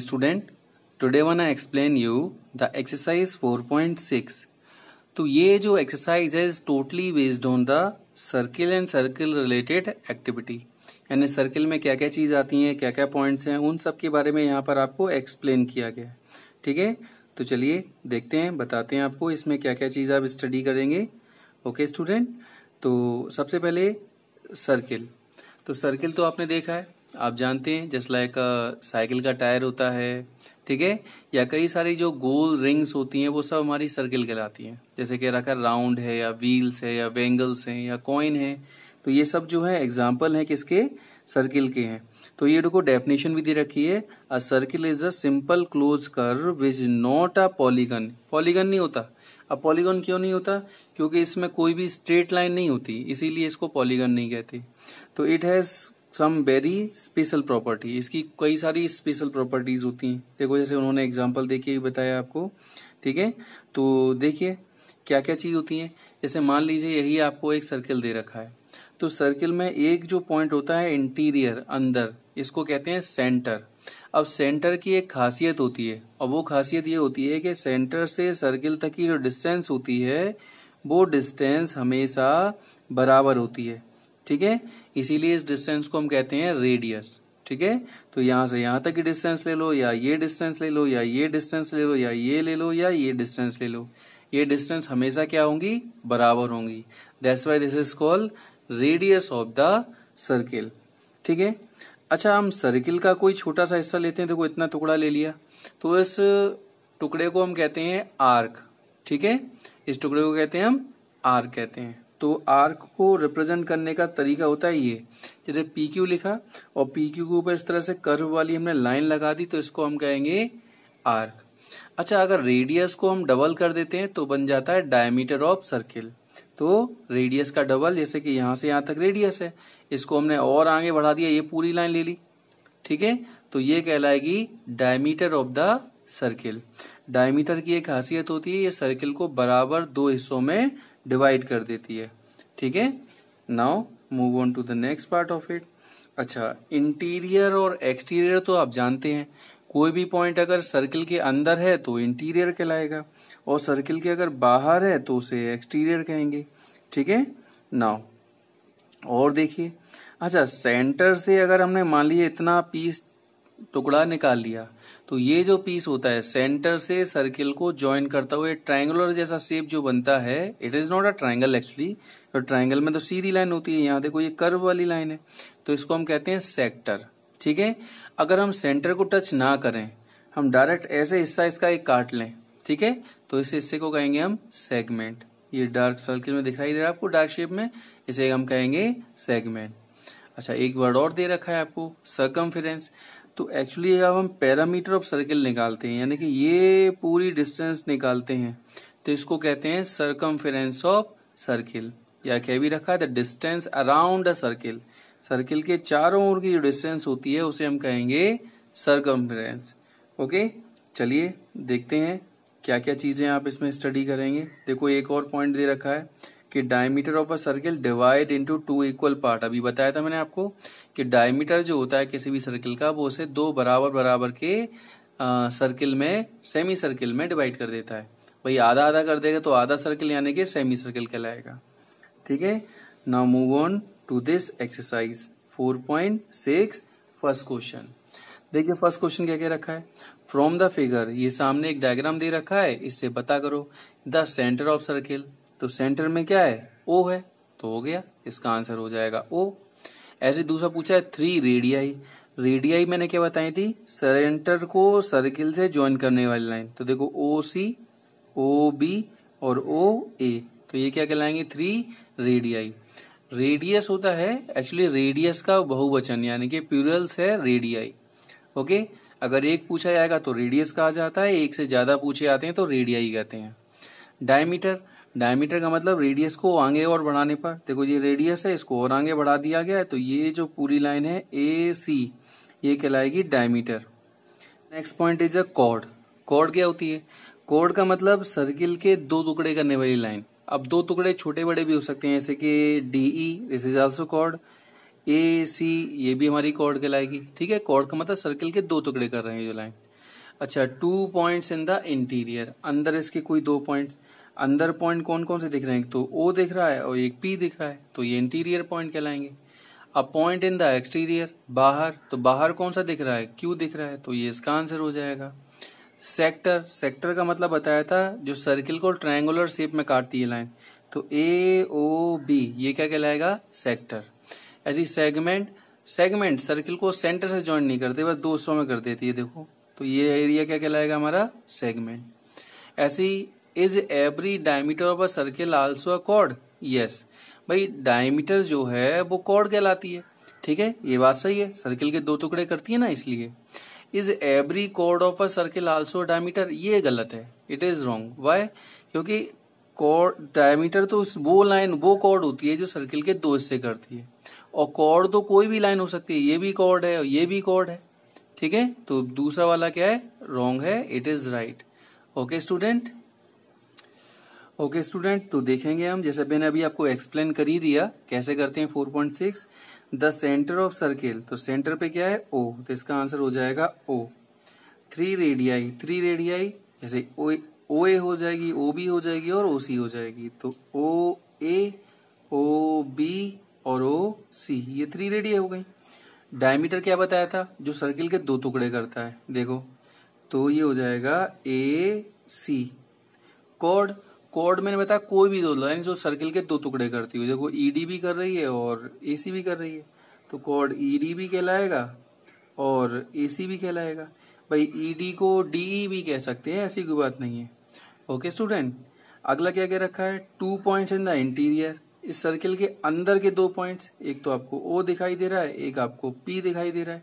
Student today one I explain you the exercise 4.6 तो ये जो एक्सरसाइज है is totally based on the circle and circle related activity यानी circle में क्या क्या चीज आती हैं क्या क्या पॉइंट्स हैं उन सब के बारे में यहाँ पर आपको एक्सप्लेन किया गया है ठीक है तो चलिए देखते हैं बताते हैं आपको इसमें क्या क्या चीज आप स्टडी करेंगे ओके स्टूडेंट तो सबसे पहले सर्किल तो सर्किल तो आपने देखा है आप जानते हैं जस्ट लाइक साइकिल का टायर होता है ठीक है या कई सारी जो गोल रिंग्स होती हैं वो सब हमारी सर्किल कहलाती हैं जैसे कह रखा राउंड है या व्हील्स है या वेंगल्स हैं या कॉइन है तो ये सब जो है एग्जाम्पल हैं किसके सर्किल के हैं तो ये देखो डेफिनेशन भी दे रखी है a circle is a simple close curve which not a polygon polygon नहीं होता अब पॉलीगन क्यों नहीं होता क्योंकि इसमें कोई भी स्ट्रेट लाइन नहीं होती इसीलिए इसको पॉलीगन नहीं कहते तो it has some very special property इसकी कई सारी स्पेशल प्रॉपर्टीज होती हैं देखो जैसे उन्होंने एग्जाम्पल देके बताया आपको ठीक है तो देखिए क्या क्या चीज होती है जैसे मान लीजिए यही आपको एक सर्किल दे रखा है तो सर्किल में एक जो पॉइंट होता है इंटीरियर अंदर इसको कहते हैं सेंटर अब सेंटर की एक खासियत होती है और वो खासियत ये होती है कि सेंटर से सर्किल तक की जो डिस्टेंस होती है वो डिस्टेंस हमेशा बराबर होती है ठीक है इसीलिए इस डिस्टेंस को हम कहते हैं रेडियस ठीक है तो यहां से यहां तक की डिस्टेंस ले लो या ये डिस्टेंस ले लो या ये डिस्टेंस ले लो या ये ले लो या ये डिस्टेंस ले लो ये डिस्टेंस हमेशा क्या होंगी बराबर होंगी that's why this is called radius of the circle ठीक है अच्छा हम सर्किल का कोई छोटा सा हिस्सा लेते हैं देखो तो इतना टुकड़ा ले लिया तो इस टुकड़े को हम कहते हैं आर्क ठीक है इस टुकड़े को कहते हैं हम आर्क कहते हैं तो आर्क को रिप्रेजेंट करने का तरीका होता है ये जैसे पी क्यू लिखा और पी क्यू के ऊपर इस तरह से कर्व वाली हमने लाइन लगा दी तो इसको हम कहेंगे आर्क अच्छा अगर रेडियस को हम डबल कर देते हैं तो बन जाता है डायमीटर ऑफ सर्किल तो रेडियस का डबल जैसे कि यहां से यहां तक रेडियस है इसको हमने और आगे बढ़ा दिया ये पूरी लाइन ले ली ठीक है तो ये कहलाएगी diameter of the circle diameter की एक खासियत होती है ये सर्किल को बराबर दो हिस्सों में डिवाइड कर देती है ठीक है now move on to the next part of it अच्छा इंटीरियर और एक्सटीरियर तो आप जानते हैं कोई भी पॉइंट अगर सर्किल के अंदर है तो इंटीरियर कहलाएगा और सर्किल के अगर बाहर है तो उसे एक्सटीरियर कहेंगे ठीक है नाउ और देखिए अच्छा सेंटर से अगर हमने मान लिया इतना पीस टुकड़ा निकाल लिया तो ये जो पीस होता है सेंटर से सर्किल को ज्वाइन करता हुआ ट्राइंगुलर जैसा शेप जो बनता है it is not a triangle actually तो ट्राइंगल में तो सीधी लाइन होती है यहाँ देखो ये कर्व वाली लाइन है तो इसको हम कहते हैं सेक्टर ठीक है अगर हम सेंटर को टच ना करें हम डायरेक्ट ऐसे हिस्सा इसका एक काट लें ठीक है तो इस हिस्से को कहेंगे हम सेगमेंट ये डार्क सर्किल में दिखाई दे रहा है आपको डार्क शेप में इसे हम कहेंगे सेगमेंट अच्छा एक वर्ड और दे रखा है आपको सर्कम तो एक्चुअली अब हम पैरामीटर ऑफ सर्किल निकालते हैं यानी कि ये पूरी डिस्टेंस निकालते हैं तो इसको कहते हैं सरकम ऑफ सर्किल या कह भी रखा है the distance around a circle circle के चारों ओर की जो डिस्टेंस होती है उसे हम कहेंगे सरकम ओके चलिए देखते हैं क्या क्या चीजें आप इसमें स्टडी करेंगे देखो एक और पॉइंट दे रखा है कि diameter of a circle divide into two equal part अभी बताया था मैंने आपको कि डायमीटर जो होता है किसी भी सर्किल का वो उसे दो बराबर बराबर के सर्किल में सेमी सर्किल में डिवाइड कर देता है वही आधा आधा कर देगा तो आधा सर्किल यानी कि सेमी सर्किल कहलाएगा ठीक है now move on to this exercise six first question देखिए फर्स्ट क्वेश्चन क्या क्या रखा है फ्रॉम द फिगर ये सामने एक डायग्राम दे रखा है इससे पता करो द सेंटर ऑफ सर्किल तो सेंटर में क्या है ओ है तो हो गया इसका आंसर हो जाएगा ओ ऐसे दूसरा पूछा है थ्री रेडियाई रेडियाई मैंने क्या बताई थी सेंटर को सर्किल से ज्वाइन करने वाली लाइन तो देखो ओ सी ओ बी और ओ ए तो ये क्या कहलाएंगे थ्री रेडियाई रेडियस होता है एक्चुअली रेडियस का बहुवचन यानी कि प्यूरल्स है रेडियाई ओके अगर एक पूछा जाएगा तो रेडियस कहा जाता है एक से ज्यादा पूछे आते हैं तो रेडियाई कहते हैं डायमीटर डायमीटर का मतलब रेडियस को आगे और बढ़ाने पर देखो ये रेडियस है इसको और आगे बढ़ा दिया गया है तो ये जो पूरी लाइन है ए सी ये कहलाएगी diameter next point is a chord chord क्या होती है कॉर्ड का मतलब सर्किल के दो टुकड़े करने वाली लाइन अब दो टुकड़े छोटे बड़े भी हो सकते हैं जैसे कि D E this is also chord A C ये भी हमारी कॉर्ड कहलाएगी ठीक है कॉर्ड का मतलब सर्किल के दो टुकड़े कर रहे हैं जो लाइन अच्छा two points in the interior अंदर इसके कोई दो पॉइंट्स अंदर पॉइंट कौन कौन से दिख रहे हैं तो ओ दिख रहा है और एक पी दिख रहा है तो ये इंटीरियर पॉइंट कहलाएंगे अब पॉइंट इन द एक्सटीरियर बाहर तो बाहर कौन सा दिख रहा है क्यू दिख रहा है तो ये इसका आंसर हो जाएगा सेक्टर सेक्टर का मतलब बताया था जो सर्किल को ट्रायंगुलर शेप में काटती है लाइन तो ए ओ बी ये क्या कहलाएगा सेक्टर ऐसी सेगमेंट सेगमेंट सर्किल को सेंटर से ज्वाइन नहीं करते बस 200 में कर देती है देखो तो ये एरिया क्या कहलाएगा हमारा सेगमेंट ऐसी is every diameter of a circle also a chord yes भाई डायमीटर जो है वो कॉर्ड कहलाती है ठीक है ये बात सही है सर्किल के दो टुकड़े करती है ना इसलिए is every chord of a circle also diameter ये गलत है इट इज रॉन्ग वाई क्योंकि कॉर्ड डायमीटर तो वो लाइन वो कॉर्ड होती है जो सर्किल के दो हिस्से करती है और कॉर्ड तो कोई भी लाइन हो सकती है ये भी कॉर्ड है और ये भी कॉर्ड है ठीक है तो दूसरा वाला क्या है रॉन्ग है it is right okay student okay student तो देखेंगे हम जैसे मैंने अभी आपको एक्सप्लेन कर ही दिया कैसे करते हैं 4.6 द सेंटर ऑफ सर्किल तो सेंटर पे क्या है ओ तो इसका आंसर हो जाएगा O three radii three radii जैसे ओ ओ ए हो जाएगी ओ बी हो जाएगी और ओ सी हो जाएगी तो ओ ए ओ बी और ओ सी ये थ्री रेडियाई हो गई डायमीटर क्या बताया था जो सर्किल के दो टुकड़े करता है देखो तो ये हो जाएगा ए सी कॉर्ड कॉर्ड मैंने बताया कोई भी दो लाइन जो सर्किल के दो टुकड़े करती हुई देखो ईडी e भी कर रही है और एसी भी कर रही है तो कॉर्ड ईडी e भी कहलाएगा और एसी भी कहलाएगा भाई ईडी e को डीई भी कह सकते हैं ऐसी कोई बात नहीं है ओके स्टूडेंट अगला क्या कह रखा है two point in the interior इस सर्किल के अंदर के दो पॉइंट्स एक तो आपको ओ दिखाई दे रहा है एक आपको पी दिखाई दे रहा है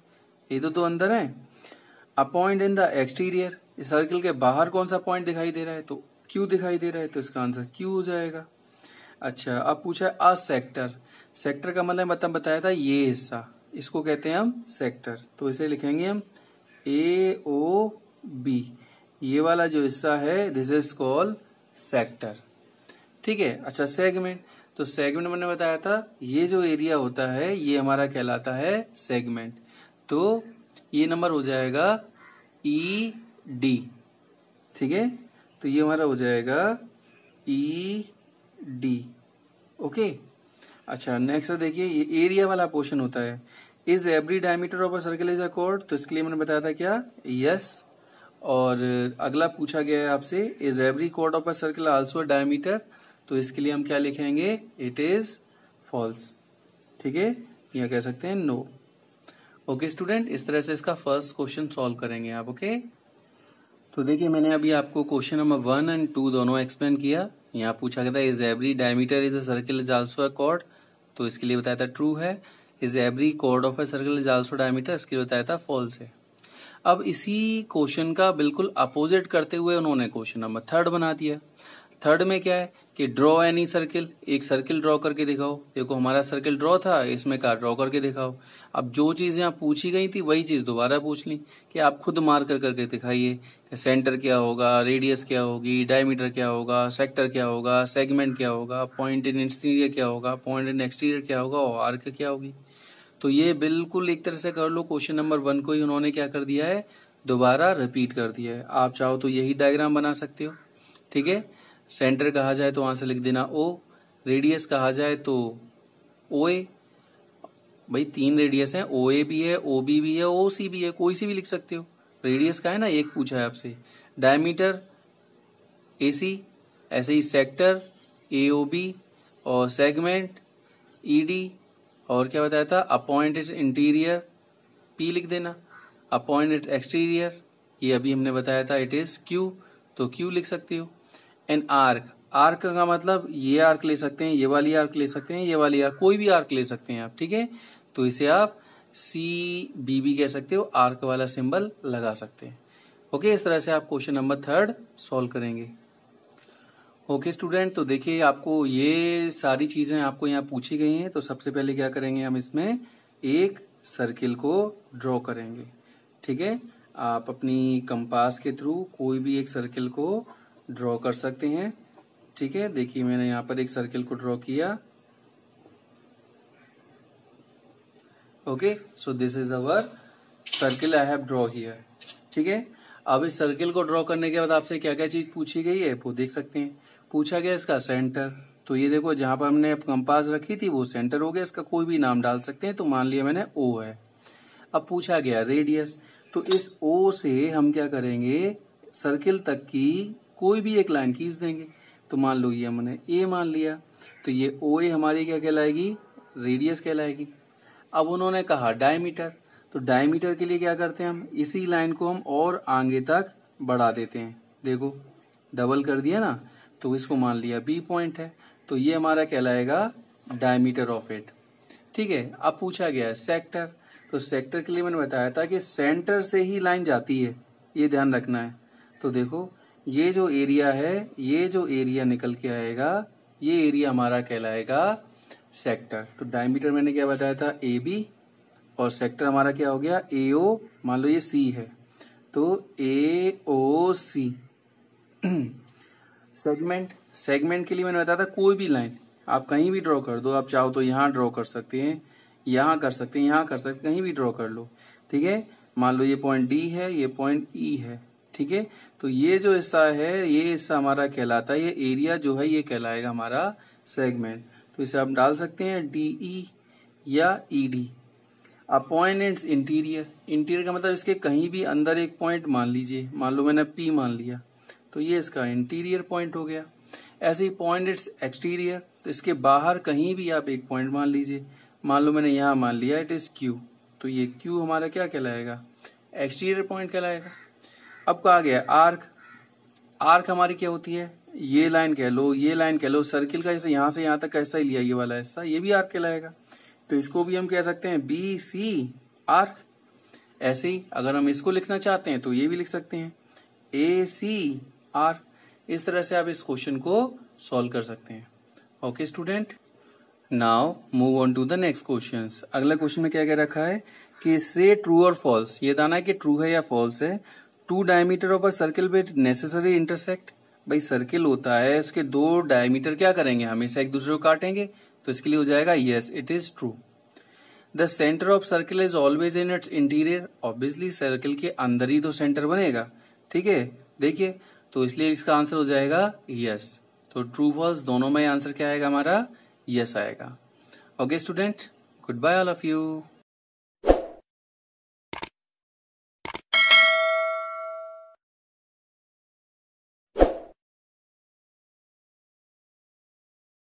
ये तो दो अंदर है a point in the exterior इस सर्किल के बाहर कौन सा पॉइंट दिखाई दे रहा है तो क्यू दिखाई दे रहा है तो इसका आंसर क्यू हो जाएगा अच्छा अब पूछा है अ सेक्टर सेक्टर का मतलब मतलब बताया था ये हिस्सा इसको कहते हैं हम सेक्टर तो इसे लिखेंगे हम ए ओ बी ये वाला जो हिस्सा है दिस इज कॉल्ड सेक्टर ठीक है अच्छा सेगमेंट तो सेगमेंट मैंने बताया था ये जो एरिया होता है ये हमारा कहलाता है सेगमेंट तो ये नंबर हो जाएगा ई e, डी ठीक है तो ये हमारा हो जाएगा ई डी ओके अच्छा नेक्स्ट तो देखिए ये एरिया वाला पोर्शन होता है is every diameter of a circle is a chord तो इसके लिए मैंने बताया था क्या यस yes. और अगला पूछा गया है आपसे is every chord of a circle also a diameter तो इसके लिए हम क्या लिखेंगे इट इज फॉल्स ठीक है या कह सकते हैं नो ओके स्टूडेंट इस तरह से इसका फर्स्ट क्वेश्चन सॉल्व करेंगे आप ओके okay? तो देखिए मैंने अभी आपको question number one and two दोनों एक्सप्लेन किया यहाँ पूछा गया था is every diameter is a circle is also a chord तो इसके लिए बताया था ट्रू है is every chord of a circle is also diameter इसके लिए बताया था फॉल्स है अब इसी क्वेश्चन का बिल्कुल अपोजिट करते हुए उन्होंने क्वेश्चन नंबर थर्ड बना दिया थर्ड में क्या है कि ड्रॉ एनी सर्किल एक सर्किल ड्रॉ करके दिखाओ देखो हमारा सर्किल ड्रॉ था इसमें कार ड्रॉ करके दिखाओ अब जो चीज यहाँ पूछी गई थी वही चीज दोबारा पूछ ली कि आप खुद कर करके दिखाइए कि सेंटर क्या होगा रेडियस क्या होगी डायमीटर क्या होगा सेक्टर क्या होगा सेगमेंट क्या होगा पॉइंट इन इंटीरियर क्या होगा पॉइंट इन एक्सटीरियर क्या होगा और आर्क क्या होगी तो ये बिल्कुल एक तरह से कर लो क्वेश्चन नंबर वन को ही उन्होंने क्या कर दिया है दोबारा रिपीट कर दिया है आप चाहो तो यही डायग्राम बना सकते हो ठीक है सेंटर कहा जाए तो वहां से लिख देना ओ रेडियस कहा जाए तो ओ ए भाई तीन रेडियस है ओ ए भी है ओ बी भी है ओ सी भी है कोई सी भी लिख सकते हो रेडियस का है ना एक पूछा है आपसे डायमीटर ए सी ऐसे ही सेक्टर ए ओ बी और सेगमेंट ई डी और क्या बताया था अपॉइंटेड इंटीरियर पी लिख देना अपॉइंटेड एक्सटीरियर ये अभी हमने बताया था इट इज क्यू तो क्यू लिख सकते हो एन आर्क आर्क का मतलब ये आर्क ले सकते हैं ये वाली आर्क ले सकते हैं ये वाली आर्क कोई भी आर्क ले सकते हैं आप ठीक है तो इसे आप सी बी बी कह सकते हो आर्क वाला सिंबल लगा सकते हैं ओके इस तरह से आप क्वेश्चन नंबर थर्ड सॉल्व करेंगे ओके स्टूडेंट तो देखिए आपको ये सारी चीजें आपको यहाँ पूछी गई हैं तो सबसे पहले क्या करेंगे हम इसमें एक सर्किल को ड्रॉ करेंगे ठीक है आप अपनी कंपास के थ्रू कोई भी एक सर्किल को ड्रॉ कर सकते हैं ठीक है देखिए मैंने यहाँ पर एक सर्किल को ड्रॉ किया okay so this is our circle I have draw here ठीक है अब इस सर्किल को ड्रॉ करने के बाद आपसे क्या क्या चीज पूछी गई है वो देख सकते हैं पूछा गया इसका सेंटर तो ये देखो जहां पर हमने कंपास रखी थी वो सेंटर हो गया इसका कोई भी नाम डाल सकते हैं तो मान लिया मैंने ओ है अब पूछा गया रेडियस तो इस ओ से हम क्या करेंगे सर्किल तक की कोई भी एक लाइन खींच देंगे तो मान लो ये हमने ए मान लिया तो ये ओ ए हमारी क्या कहलाएगी रेडियस कहलाएगी अब उन्होंने कहा डायमीटर तो डायमीटर के लिए क्या करते हैं हम इसी लाइन को हम और आगे तक बढ़ा देते हैं देखो डबल कर दिया ना तो इसको मान लिया बी पॉइंट है तो ये हमारा कहलाएगा डायमीटर ऑफ इट ठीक है अब पूछा गया है सेक्टर तो सेक्टर के लिए मैंने बताया था कि सेंटर से ही लाइन जाती है ये ध्यान रखना है तो देखो ये जो एरिया है ये जो एरिया निकल के आएगा ये एरिया हमारा कहलाएगा सेक्टर तो डायमीटर मैंने क्या बताया था ए बी और सेक्टर हमारा क्या हो गया ए ओ मान लो ये सी है तो ए ओ सी सेगमेंट सेगमेंट के लिए मैंने बताया था कोई भी लाइन आप कहीं भी ड्रॉ कर दो आप चाहो तो यहाँ ड्रॉ कर सकते हैं यहाँ कर सकते हैं यहाँ कर सकते हैं कहीं भी ड्रॉ कर लो ठीक है मान लो ये पॉइंट डी है ये पॉइंट ई e है ठीक है तो ये जो हिस्सा है ये हिस्सा हमारा कहलाता है ये एरिया जो है ये कहलाएगा हमारा सेगमेंट तो इसे आप डाल सकते हैं डी ई e या ई डी अब पॉइंट एंड इंटीरियर इंटीरियर का मतलब इसके कहीं भी अंदर एक पॉइंट मान लीजिए मान लो मैंने पी मान लिया तो ये इसका इंटीरियर पॉइंट हो गया ऐसे ही पॉइंट इट्स एक्सटीरियर तो इसके बाहर कहीं भी आप एक पॉइंट मान लीजिए मान लो मैंने यहां मान लिया इट इज क्यू तो ये क्यू हमारा क्या कहलाएगा एक्सटीरियर पॉइंट कहलाएगा अब कहा गया आर्क आर्क हमारी क्या होती है ये लाइन कह लो ये लाइन कह लो सर्किल का जैसे यहां से यहां तक कैसा ही लिया ये वाला ऐसा ये भी आर्क कहलाएगा तो इसको भी हम कह सकते हैं बी सी आर्क ऐसे ही अगर हम इसको लिखना चाहते हैं तो ये भी लिख सकते हैं ए सी आर इस तरह से आप इस क्वेश्चन को सॉल्व कर सकते हैं okay student now move on to the next question अगला क्वेश्चन में क्या क्या रखा है कि से ट्रू और फॉल्स ये दाना है कि ट्रू है या फॉल्स है two diameter of a circle with necessary intersect भाई सर्किल होता है उसके दो डायमीटर क्या करेंगे हमेशा एक दूसरे को काटेंगे तो इसके लिए हो जाएगा yes it is true the centre of circle is always in its interior obviously circle के अंदर ही तो सेंटर बनेगा ठीक है देखिए तो इसलिए इसका आंसर हो जाएगा यस तो ट्रू फॉल्स दोनों में आंसर क्या आएगा हमारा यस आएगा okay student goodbye all of you